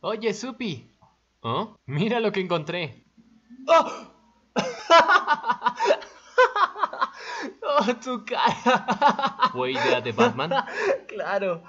Oye, Supi. ¿Oh? Mira lo que encontré. ¡Oh! ¡Oh, tu cara! ¿Fue idea de Batman? claro.